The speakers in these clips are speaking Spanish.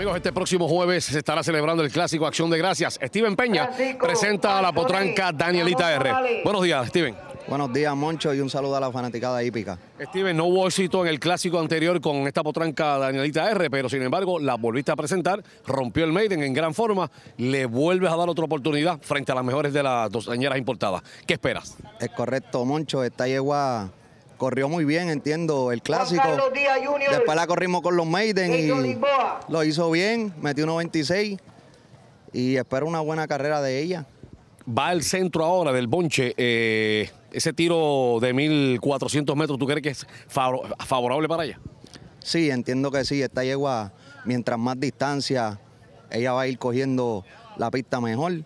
Amigos, este próximo jueves se estará celebrando el clásico Acción de Gracias. Steven Peña presenta a la potranca Danielita R. Buenos días, Steven. Buenos días, Moncho, y un saludo a la fanaticada hípica. Steven, no hubo éxito en el clásico anterior con esta potranca Danielita R, pero sin embargo la volviste a presentar, rompió el Maiden en gran forma, le vuelves a dar otra oportunidad frente a las mejores de las dos importadas. ¿Qué esperas? Es correcto, Moncho, esta yegua corrió muy bien, entiendo, el clásico. Después la corrimos con los Maiden y lo hizo bien, metió 1.26 y espero una buena carrera de ella. Va al centro ahora del Bonche. Eh, ese tiro de 1.400 metros, ¿tú crees que es favorable para ella? Sí, entiendo que sí. Esta yegua, mientras más distancia, ella va a ir cogiendo la pista mejor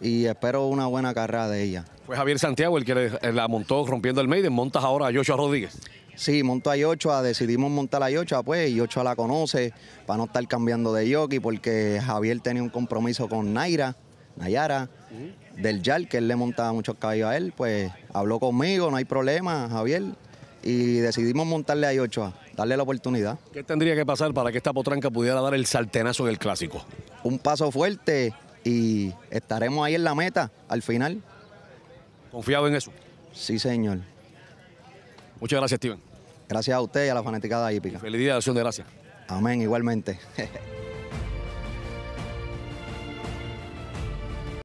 y espero una buena carrera de ella. Fue Javier Santiago el que eh, la montó rompiendo el maiden... montas ahora a Yochoa Rodríguez. Sí, monto a Yochoa, decidimos montar a Yochoa, pues Yochoa la conoce para no estar cambiando de jockey porque Javier tenía un compromiso con Naira, Nayara, del Yal, que él le montaba muchos caballos a él, pues habló conmigo, no hay problema, Javier, y decidimos montarle a Yochoa, darle la oportunidad. ¿Qué tendría que pasar para que esta potranca pudiera dar el saltenazo del clásico? Un paso fuerte, y estaremos ahí en la meta al final. ¿Confiado en eso? Sí, señor. Muchas gracias, Steven. Gracias a usted y a la fanaticada hípica. Feliz día de acción de gracias. Amén, igualmente.